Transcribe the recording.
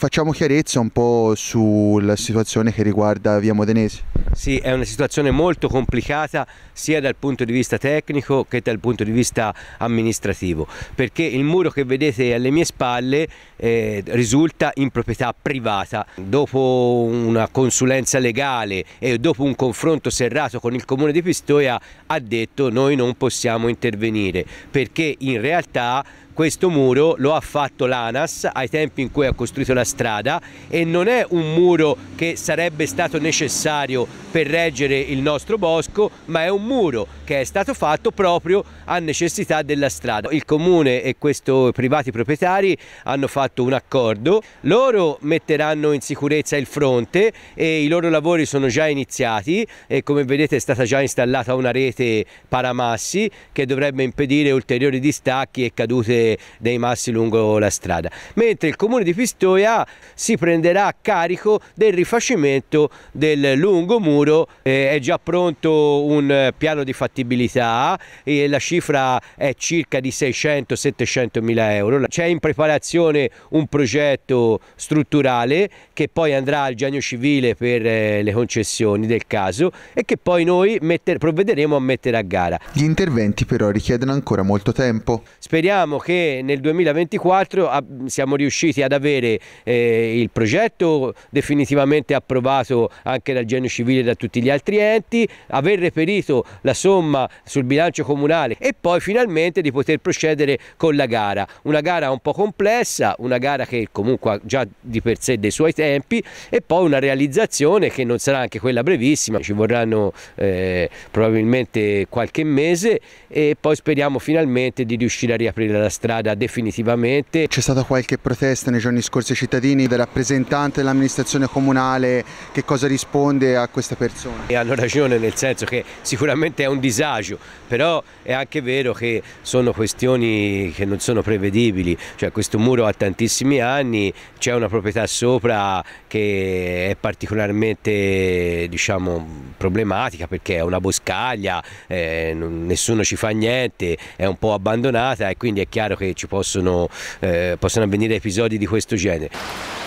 Facciamo chiarezza un po' sulla situazione che riguarda Via Modenese. Sì, è una situazione molto complicata sia dal punto di vista tecnico che dal punto di vista amministrativo, perché il muro che vedete alle mie spalle eh, risulta in proprietà privata. Dopo una consulenza legale e dopo un confronto serrato con il comune di Pistoia ha detto noi non possiamo intervenire perché in realtà questo muro lo ha fatto l'ANAS ai tempi in cui ha costruito la strada e non è un muro che sarebbe stato necessario per reggere il nostro bosco, ma è un muro che è stato fatto proprio a necessità della strada. Il comune e questi privati proprietari hanno fatto un accordo, loro metteranno in sicurezza il fronte e i loro lavori sono già iniziati e come vedete è stata già installata una rete paramassi che dovrebbe impedire ulteriori distacchi e cadute dei massi lungo la strada, mentre il comune di Pistoia si prenderà a carico del rifacimento del lungo muro, eh, è già pronto un piano di fattibilità e la cifra è circa di 600-700 mila euro, c'è in preparazione un progetto strutturale che poi andrà al genio Civile per eh, le concessioni del caso e che poi noi metter, provvederemo a mettere a gara. Gli interventi però richiedono ancora molto tempo. Speriamo che nel 2024 siamo riusciti ad avere eh, il progetto definitivamente approvato anche dal Genio Civile e da tutti gli altri enti, aver reperito la somma sul bilancio comunale e poi finalmente di poter procedere con la gara. Una gara un po' complessa, una gara che comunque ha già di per sé dei suoi tempi e poi una realizzazione che non sarà anche quella brevissima, ci vorranno eh, probabilmente qualche mese e poi speriamo finalmente di riuscire a riaprire la strada strada definitivamente. C'è stata qualche protesta nei giorni scorsi ai cittadini del rappresentante dell'amministrazione comunale, che cosa risponde a questa persona? E hanno ragione nel senso che sicuramente è un disagio, però è anche vero che sono questioni che non sono prevedibili, cioè questo muro ha tantissimi anni, c'è una proprietà sopra che è particolarmente diciamo problematica perché è una boscaglia, eh, nessuno ci fa niente, è un po' abbandonata e quindi è chiaro che ci possono, eh, possono avvenire episodi di questo genere.